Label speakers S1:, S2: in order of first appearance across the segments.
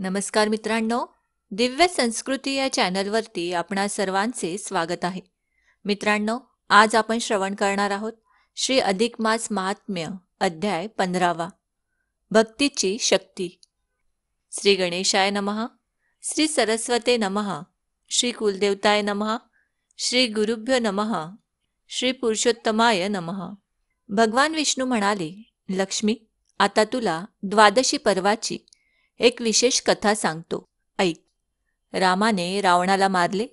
S1: नमस्कार मित्रांनो दिव्य संस्कृती या चॅनलवरती आपण सर्वांचे स्वागत आहे मित्रांनो आज आपण श्रवण करणार आहोत श्री अधिक मास महात्म्य अध्याय पंधरावा भक्तीची शक्ती श्री गणेशाय नमहा श्री सरस्वते नमहा श्री कुलदेवताय नमहा श्री गुरुभ्य नमः श्री पुरुषोत्तमाय नमहा भगवान विष्णू म्हणाले लक्ष्मी आता तुला द्वादशी पर्वाची एक विशेष कथा सांगतो ऐक रामाने रावणाला मारले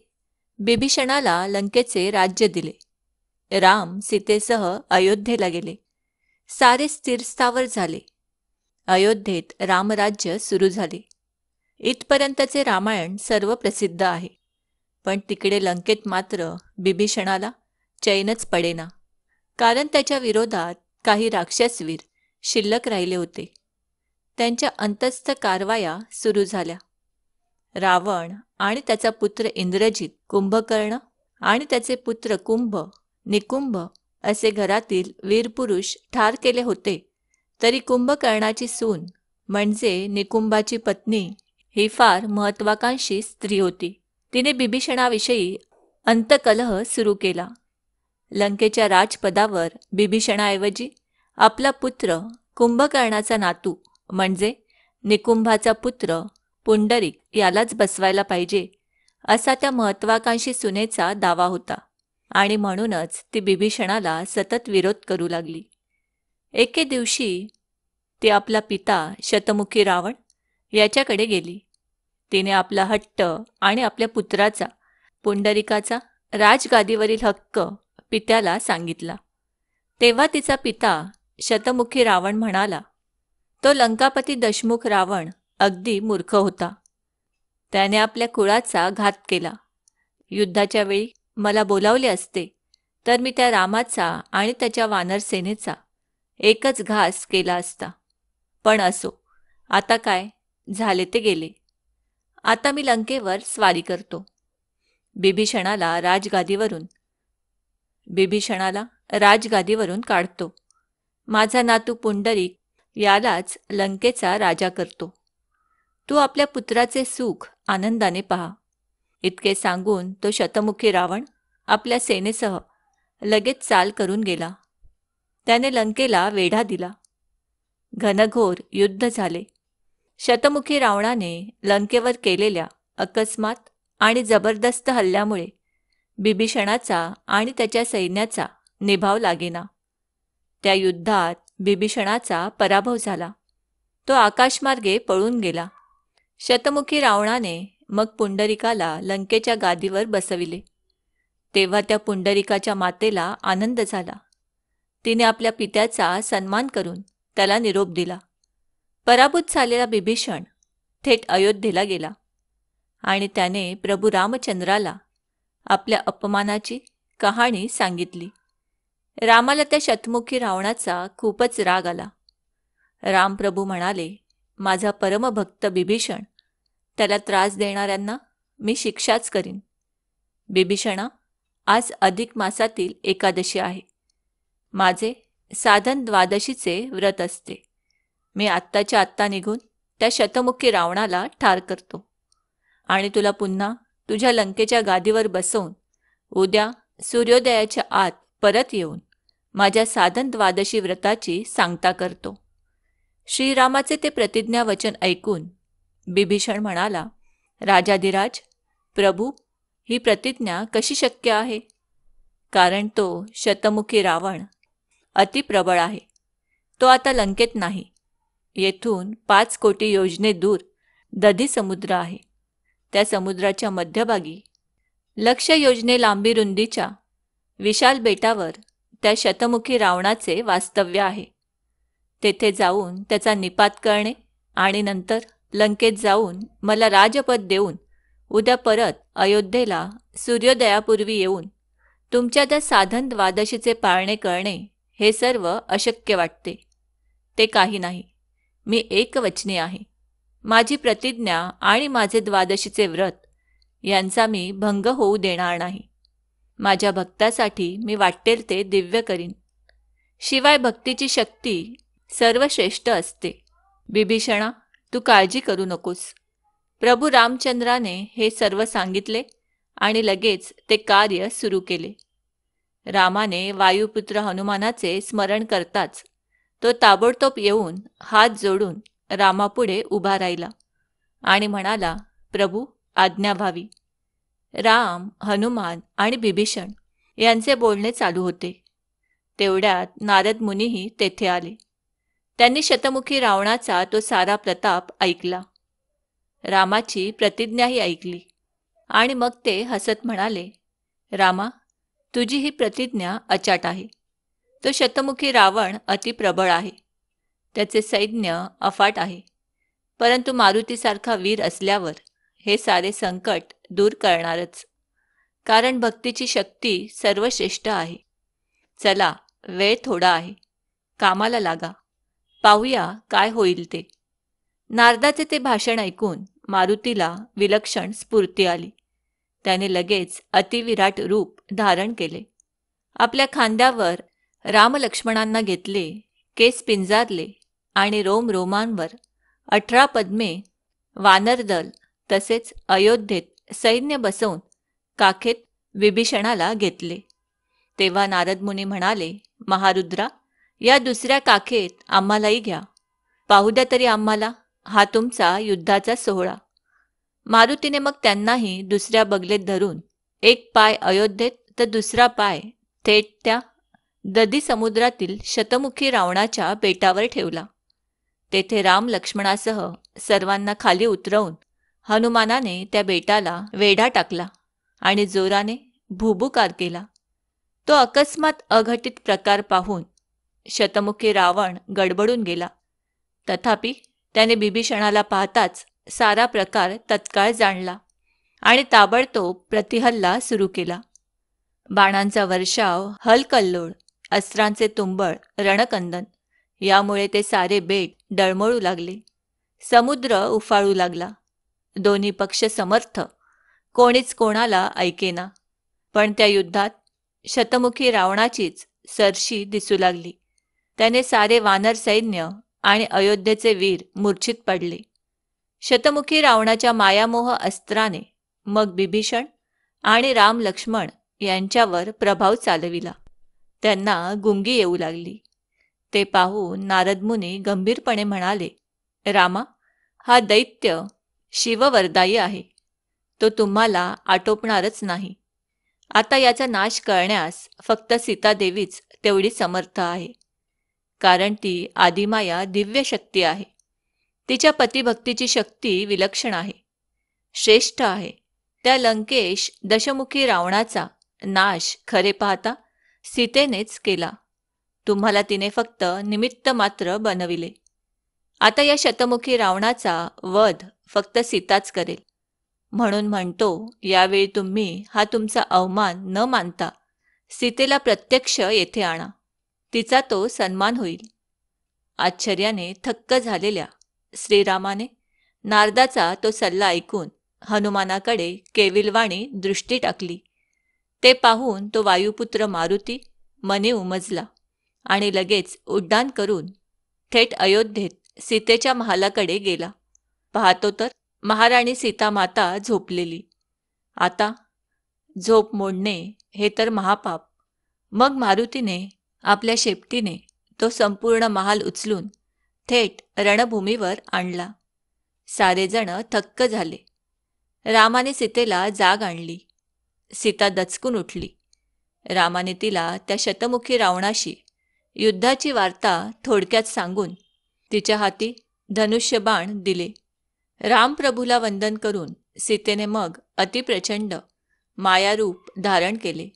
S1: बिभीषणाला लंकेचे राज्य दिले राम सीतेसह अयोध्येला गेले सारे स्थिरस्थावर झाले अयोध्येत रामराज्य सुरू झाले इथपर्यंतचे रामायण सर्व प्रसिद्ध आहे पण तिकडे लंकेत मात्र बिभीषणाला चैनच पडेना कारण त्याच्या विरोधात काही राक्षसवीर शिल्लक राहिले होते त्यांच्या अंतस्थ कारवाया सुरू झाल्या रावण आणि त्याचा पुत्र इंद्रजित कुंभकर्ण आणि त्याचे पुत्र कुंभ निकुंभ असे घरातील वीरपुरुष ठार केले होते तरी कुंभकर्णाची सून म्हणजे निकुंभाची पत्नी ही फार महत्वाकांक्षी स्त्री होती तिने बिभीषणाविषयी अंतकलह सुरू केला लंकेच्या राजपदावर बिभीषणाऐवजी आपला पुत्र कुंभकर्णाचा नातू म्हणजे निकुंभाचा पुत्र पुंडरिक यालाच बसवायला पाहिजे असा त्या महत्वाकांक्षी सुनेचा दावा होता आणि म्हणूनच ती बिभीषणाला सतत विरोध करू लागली एके दिवशी ती आपला पिता शतमुखी रावण याच्याकडे गेली तिने आपला हट्ट आणि आपल्या पुत्राचा पुंडरिकाचा राजगादीवरील हक्क पित्याला सांगितला तेव्हा तिचा पिता शतमुखी रावण म्हणाला तो लंकापती दशमुख रावण अगदी मूर्ख होता त्याने आपल्या कुळाचा घात केला युद्धाच्या वेळी मला बोलावले असते तर मी त्या रामाचा आणि त्याच्या वानरसेनेचा एकच घास केला असता पण असो आता काय झाले ते गेले आता मी लंकेवर स्वारी करतो बिभीषणाला राजगादीवरून बिभीषणाला राजगादीवरून काढतो माझा नातू पुंडरीक यालाच लंकेचा राजा करतो तू आपल्या पुत्राचे सुख आनंदाने पहा इतके सांगून तो शतमुखी रावण आपल्या सेनेसह लगेच चाल करून गेला त्याने लंकेला वेढा दिला घनघोर युद्ध झाले शतमुखी रावणाने लंकेवर केलेल्या अकस्मात आणि जबरदस्त हल्ल्यामुळे बिभीषणाचा आणि त्याच्या सैन्याचा निभाव लागेना त्या युद्धात बिभीषणाचा पराभव झाला तो आकाशमार्गे पळून गेला शतमुखी रावणाने मग पुंडरिकाला लंकेच्या गादीवर बसविले तेव्हा त्या पुंडरिकाच्या मातेला आनंद झाला तिने आपल्या पित्याचा सन्मान करून त्याला निरोप दिला पराभूत झालेला बिभीषण थेट अयोध्येला गेला आणि त्याने प्रभू रामचंद्राला आपल्या अपमानाची कहाणी सांगितली रामाला त्या शतमुखी रावणाचा खूपच राग आला रामप्रभू म्हणाले माझा परमभक्त बिभीषण त्याला त्रास देणाऱ्यांना मी शिक्षाच करीन बिभीषणा आज अधिक मासातील एकादशी आहे माझे साधन द्वादशीचे व्रत असते मी आत्ताच्या आत्ता निघून त्या शतमुखी रावणाला ठार करतो आणि तुला पुन्हा तुझ्या लंकेच्या गादीवर बसवून उद्या सूर्योदयाच्या आत परत येऊन माझ्या साधन द्वादशी व्रताची सांगता करतो श्रीरामाचे ते प्रतिज्ञावचन ऐकून बिभीषण म्हणाला राजाधिराज प्रभू ही प्रतिज्ञा कशी शक्य आहे कारण तो शतमुखी रावण अतिप्रबळ आहे तो आता लंकेत नाही येथून पाच कोटी योजने दूर दधी समुद्र आहे त्या समुद्राच्या मध्यभागी लक्ष योजने लांबी रुंदीच्या विशाल बेटावर त्या शतमुखी रावणाचे वास्तव्य आहे तेथे जाऊन त्याचा निपात करणे आणि नंतर लंकेत जाऊन मला राजपद देऊन उद्या परत अयोध्येला सूर्योदयापूर्वी येऊन तुमच्या त्या साधन द्वादशीचे पाळणे करणे हे सर्व अशक्य वाटते ते काही नाही मी एकवचनी आहे माझी प्रतिज्ञा आणि माझे द्वादशीचे व्रत यांचा मी भंग होऊ देणार नाही माझ्या भक्तासाठी मी वाटेल ते दिव्य करीन शिवाय भक्तीची शक्ती सर्वश्रेष्ठ असते बिभीषणा तू काळजी करू नकोस प्रभू रामचंद्राने हे सर्व सांगितले आणि लगेच ते कार्य सुरू केले रामाने वायुपुत्र हनुमानाचे स्मरण करताच तो ताबडतोब येऊन हात जोडून रामापुढे उभा राहिला आणि म्हणाला प्रभू आज्ञा व्हावी राम हनुमान आणि बिभीषण यांचे बोलणे चालू होते तेवढ्यात नारद मुनीही तेथे आले त्यांनी शतमुखी रावणाचा तो सारा प्रताप ऐकला रामाची प्रतिज्ञाही ऐकली आणि मग ते हसत म्हणाले रामा तुझी ही प्रतिज्ञा अचाट आहे तो शतमुखी रावण अतिप्रबळ आहे त्याचे सैन्य अफाट आहे परंतु मारुतीसारखा वीर असल्यावर हे सारे संकट दूर करणारच कारण भक्तीची शक्ती सर्वश्रेष्ठ आहे चला वेळ थोडा आहे कामाला लागा पाहूया काय होईल ते नारदाचे ते भाषण ऐकून मारुतीला विलक्षण स्फूर्ती आली त्याने लगेच अतिविराट रूप धारण केले आपल्या खांद्यावर रामलक्ष्मणांना घेतले केस पिंजारले आणि रोम रोमांवर अठरा पद्मे वानरदल तसेच अयोध्येत सैन्य बसवून काखेत विभीषणाला घेतले तेव्हा नारद मुनी म्हणाले महारुद्रा या दुसऱ्या काखेत आम्हालाही घ्या पाहू द्या तरी आम्हाला हा तुमचा युद्धाचा सोहळा मारुतीने मग त्यांनाही दुसऱ्या बगलेत धरून एक पाय अयोध्येत तर दुसरा पाय थेट त्या ददी समुद्रातील शतमुखी रावणाच्या बेटावर ठेवला तेथे राम लक्ष्मणासह सर्वांना खाली उतरवून हनुमानाने त्या बेटाला वेढा टाकला आणि जोराने भुभुकार केला तो अकस्मात अघटित प्रकार पाहून शतमुखी रावण गडबडून गेला तथापि त्याने बिभीषणाला पाहताच सारा प्रकार तत्काळ जाणला आणि ताबडतोब प्रतिहल्ला सुरू केला बाणांचा वर्षाव हलकल्लोळ अस्त्रांचे तुंबळ रणकंदन यामुळे ते सारे बेट डळमळू लागले समुद्र उफाळू लागला दोन्ही पक्ष समर्थ कोणीच कोणाला ऐकेना पण त्या युद्धात शतमुखी रावणाचीच सरशी दिसू लागली त्याने सारे वानर सैन्य आणि अयोध्येचे वीर मूर्छित पडले शतमुखी रावणाच्या मायामोह अस्त्राने मग बिभीषण आणि राम लक्ष्मण यांच्यावर प्रभाव चालविला त्यांना गुंगी येऊ लागली ते पाहून नारदमुनी गंभीरपणे म्हणाले रामा हा दैत्य शिववरदायी आहे तो तुम्हाला आटोपणारच नाही आता याचा नाश करण्यास फक्त सीतादेवीच तेवढी समर्थ आहे कारण ती आदिमाया दिव्य शक्ती आहे तिच्या पतिभक्तीची शक्ती विलक्षण आहे श्रेष्ठ आहे त्या लंकेश दशमुखी रावणाचा नाश खरे पाहता सीतेनेच केला तुम्हाला तिने फक्त निमित्त मात्र बनविले आता या शतमुखी रावणाचा वध फक्त सीताच करेल म्हणून म्हणतो यावेळी तुम्ही हा तुमचा अवमान न मानता सीतेला प्रत्यक्ष येथे आणा तिचा तो सन्मान होईल आश्चर्याने थक्क झालेल्या श्रीरामाने नारदाचा तो सल्ला ऐकून हनुमानाकडे केविलवाणी दृष्टी टाकली ते पाहून तो वायुपुत्र मारुती मने उमजला आणि लगेच उड्डाण करून थेट अयोध्येत सीतेच्या महालाकडे गेला पाहतो तर महाराणी सीतामाता झोपलेली आता झोप मोडणे हे तर महापाप मग मारुतीने आपल्या शेपटीने तो संपूर्ण महाल उचलून थेट रणभूमीवर आणला सारेजण थक्क झाले रामाने सीतेला जाग आणली सीता दचकून उठली रामाने तिला त्या शतमुखी रावणाशी युद्धाची वार्ता थोडक्यात सांगून तिच्या हाती धनुष्यबाण दिले रामप्रभूला वंदन करून सीतेने मग अतिप्रचंड मायारूप धारण केले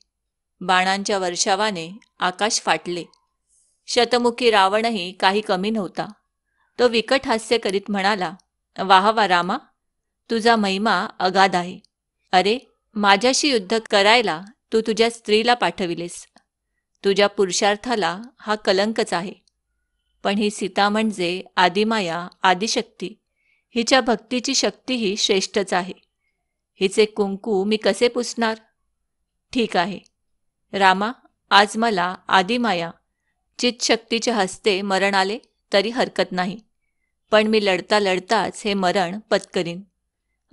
S1: बाणांच्या वर्षावाने आकाश फाटले शतमुखी रावणही काही कमी नव्हता तो विकट हास्य करीत म्हणाला वाहवा रामा तुझा महिमा अगाध आहे अरे माझ्याशी युद्ध करायला तू तुझ्या स्त्रीला पाठविलेस तुझ्या पुरुषार्थाला हा कलंकच आहे पण ही सीता म्हणजे आदिमाया आदिशक्ती हिच्या भक्तीची शक्तीही श्रेष्ठच आहे हिचे कुंकू मी कसे पुसणार ठीक आहे रामा आज मला आदिमाया चितशक्तीच्या हस्ते मरण आले तरी हरकत नाही पण मी लढता लढताच हे मरण पत्करीन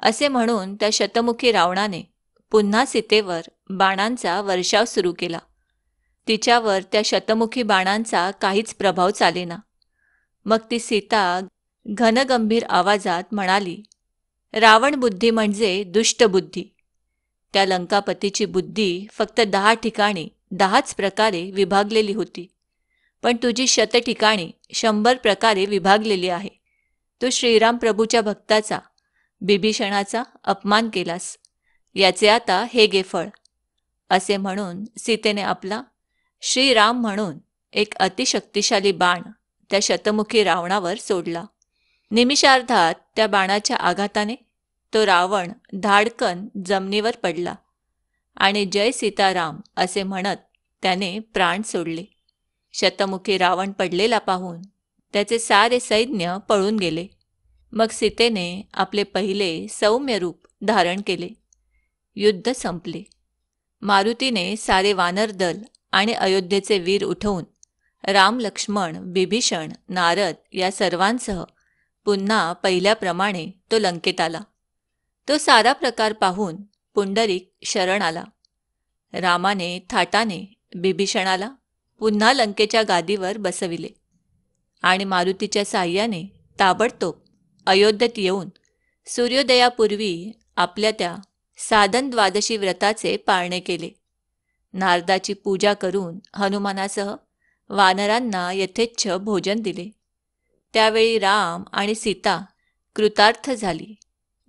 S1: असे म्हणून त्या शतमुखी रावणाने पुन्हा सीतेवर बाणांचा वर्षाव सुरू केला तिच्यावर त्या शतमुखी बाणांचा काहीच प्रभाव चालेना मग ती सीता घनगंभीर आवाजात म्हणाली रावण बुद्धी म्हणजे दुष्टबुद्धी त्या लंकापतीची बुद्धी फक्त दहा ठिकाणी दहाच प्रकारे विभागलेली होती पण तुझी शत ठिकाणी शंभर प्रकारे विभागलेली आहे तू श्रीराम प्रभूच्या भक्ताचा बिभीषणाचा अपमान केलास याचे आता हे गेफळ असे म्हणून सीतेने आपला श्रीराम म्हणून एक अतिशक्तिशाली बाण त्या शतमुखी रावणावर सोडला निमिषार्धात त्या बाणाच्या आघाताने तो रावण धाडकन जमिनीवर पडला आणि जय सीताराम असे म्हणत त्याने प्राण सोडले शतमुखी रावण पडलेला पाहून त्याचे सारे सैन्य पळून गेले मग सीतेने आपले पहिले सौम्य रूप धारण केले युद्ध संपले मारुतीने सारे वानरदल आणि अयोध्येचे वीर उठवून राम लक्ष्मण बिभीषण नारद या सर्वांसह पुन्हा पहिल्याप्रमाणे तो लंकेत आला तो सारा प्रकार पाहून पुंडरीक शरण आला रामाने थाटाने बिभीषणाला पुन्हा लंकेच्या गादीवर बसविले आणि मारुतीच्या साह्याने ताबडतोब अयोध्येत येऊन सूर्योदयापूर्वी आपल्या त्या साधन द्वादशी व्रताचे पाळणे केले नारदाची पूजा करून हनुमानासह वानरांना यथेच्छ भोजन दिले त्यावेळी राम आणि सीता कृतार्थ झाली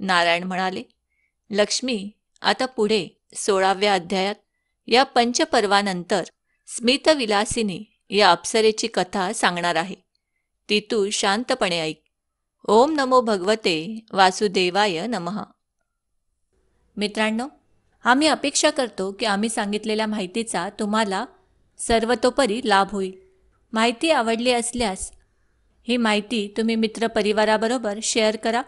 S1: नारायण म्हणाले लक्ष्मी आता पुढे सोळाव्या अध्यायात या पंचपर्वानंतर स्मितविलासिनी या अप्सरेची कथा सांगणार आहे ती तू शांतपणे ऐक ओम नमो भगवते वासुदेवाय नमः मित्रांनो आम्ही अपेक्षा करतो की आम्ही सांगितलेल्या माहितीचा तुम्हाला सर्वतोपरी लाभ होईल माहिती आवडली असल्यास ही माहिती तुम्ही मित्र मित्रपरिवाराबरोबर शेअर करा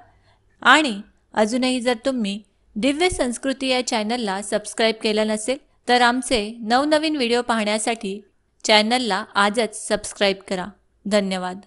S1: आणि अजूनही जर तुम्ही दिव्य संस्कृती या चॅनलला सबस्क्राईब केलं नसेल तर आमचे नवनवीन व्हिडिओ पाहण्यासाठी चॅनलला आजच सबस्क्राईब करा धन्यवाद